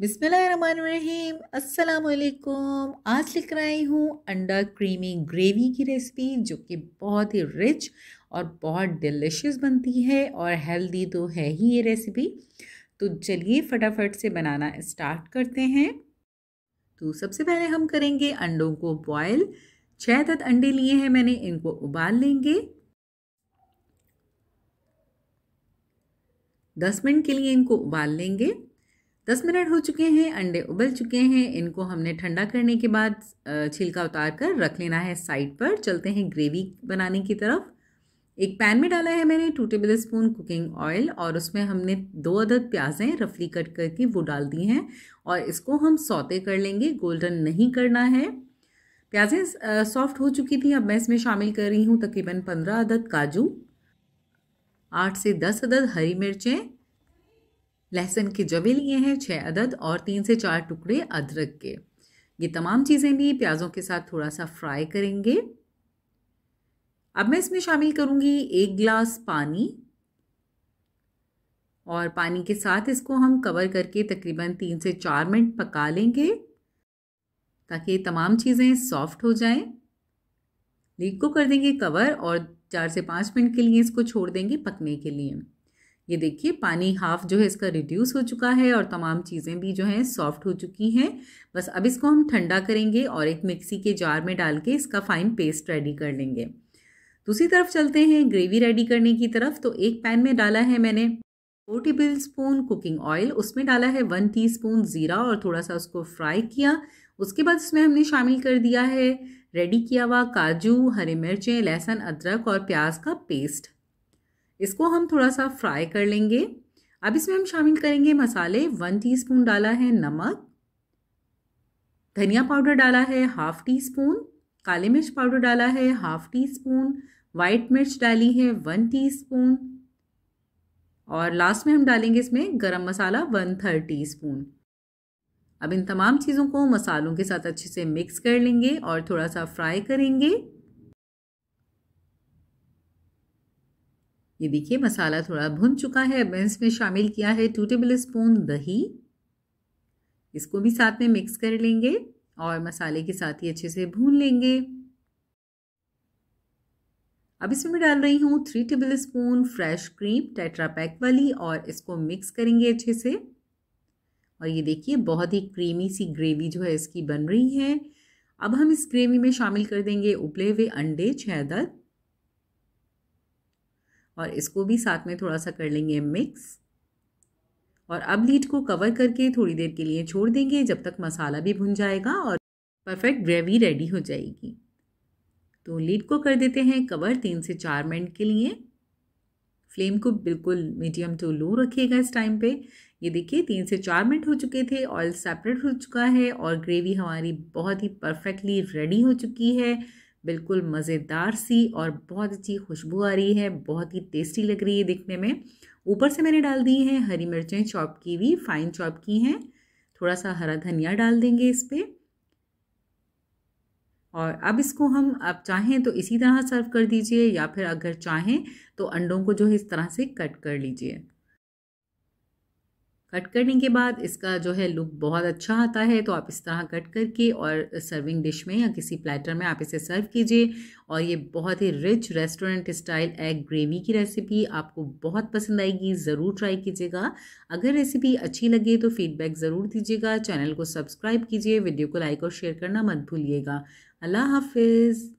बिसमीम असलकुम आज लिख रही हूँ अंडा क्रीमी ग्रेवी की रेसिपी जो कि बहुत ही रिच और बहुत डिलिशियस बनती है और हेल्दी तो है ही ये रेसिपी तो चलिए फटाफट से बनाना स्टार्ट करते हैं तो सबसे पहले हम करेंगे अंडों को बॉयल छः तक अंडे लिए हैं मैंने इनको उबाल लेंगे दस मिनट के लिए इनको उबाल लेंगे दस मिनट हो चुके हैं अंडे उबल चुके हैं इनको हमने ठंडा करने के बाद छिलका उतार कर रख लेना है साइड पर चलते हैं ग्रेवी बनाने की तरफ एक पैन में डाला है मैंने two tablespoon cooking oil और उसमें हमने दो अदद प्याजें रफली कट करके वो डाल दी हैं और इसको हम सौते कर लेंगे गोल्डन नहीं करना है प्याजें सॉफ्ट हो चुकी थी अब मैं इसमें शामिल कर रही हूँ तकरीबन पंद्रह अदद काजू आठ से दस अदद हरी मिर्चें लहसुन के जवे लिए हैं छः अदद और तीन से चार टुकड़े अदरक के ये तमाम चीज़ें भी प्याज़ों के साथ थोड़ा सा फ्राई करेंगे अब मैं इसमें शामिल करूँगी एक गिलास पानी और पानी के साथ इसको हम कवर करके तकरीबन तीन से चार मिनट पका लेंगे ताकि तमाम चीज़ें सॉफ्ट हो जाएं लीक को कर देंगे कवर और चार से पाँच मिनट के लिए इसको छोड़ देंगे पकने के लिए ये देखिए पानी हाफ जो है इसका रिड्यूस हो चुका है और तमाम चीज़ें भी जो हैं सॉफ्ट हो चुकी हैं बस अब इसको हम ठंडा करेंगे और एक मिक्सी के जार में डाल के इसका फाइन पेस्ट रेडी कर लेंगे दूसरी तरफ चलते हैं ग्रेवी रेडी करने की तरफ तो एक पैन में डाला है मैंने four tablespoon cooking oil उसमें डाला है वन टी ज़ीरा और थोड़ा सा उसको फ्राई किया उसके बाद उसमें हमने शामिल कर दिया है रेडी किया हुआ काजू हरी मिर्चें लहसुन अदरक और प्याज का पेस्ट इसको हम थोड़ा सा फ्राई कर लेंगे अब इसमें हम शामिल करेंगे मसाले वन टीस्पून डाला है नमक धनिया पाउडर डाला है हाफ टी स्पून काली मिर्च पाउडर डाला है हाफ टी स्पून वाइट मिर्च डाली है वन टी स्पून और लास्ट में हम डालेंगे इसमें garam masala one third teaspoon अब इन तमाम चीज़ों को मसालों के साथ अच्छे से मिक्स कर लेंगे और थोड़ा सा फ्राई करेंगे ये देखिए मसाला थोड़ा भुन चुका है अब इसमें शामिल किया है टू टेबल स्पून दही इसको भी साथ में मिक्स कर लेंगे और मसाले के साथ ही अच्छे से भून लेंगे अब इसमें मैं डाल रही हूँ three tablespoon fresh cream Tetra Pak वाली और इसको मिक्स करेंगे अच्छे से और ये देखिए बहुत ही क्रीमी सी ग्रेवी जो है इसकी बन रही है अब हम इस ग्रेवी में शामिल कर देंगे उबले हुए अंडे छः दर और इसको भी साथ में थोड़ा सा कर लेंगे मिक्स और अब लीड को कवर करके थोड़ी देर के लिए छोड़ देंगे जब तक मसाला भी भुन जाएगा और परफेक्ट ग्रेवी रेडी हो जाएगी तो लीड को कर देते हैं कवर तीन से चार मिनट के लिए फ्लेम को बिल्कुल मीडियम टू लो रखिएगा इस टाइम पे ये देखिए तीन से चार मिनट हो चुके थे ऑयल सेपरेट हो चुका है और ग्रेवी हमारी बहुत ही परफेक्टली रेडी हो चुकी है बिल्कुल मज़ेदार सी और बहुत अच्छी खुशबू आ रही है बहुत ही टेस्टी लग रही है दिखने में ऊपर से मैंने डाल दी हैं हरी मिर्चें चॉप की हुई फाइन चॉप की हैं थोड़ा सा हरा धनिया डाल देंगे इस पर और अब इसको हम आप चाहें तो इसी तरह सर्व कर दीजिए या फिर अगर चाहें तो अंडों को जो है इस तरह से कट कर लीजिए कट करने के बाद इसका जो है लुक बहुत अच्छा आता है तो आप इस तरह कट करके और सर्विंग डिश में या किसी प्लेटर में आप इसे सर्व कीजिए और ये बहुत ही rich restaurant style egg gravy की रेसिपी आपको बहुत पसंद आएगी ज़रूर ट्राई कीजिएगा अगर रेसिपी अच्छी लगे तो फीडबैक ज़रूर दीजिएगा चैनल को सब्सक्राइब कीजिए वीडियो को लाइक और शेयर करना मत भूलिएगा अल्लाह हाफिज़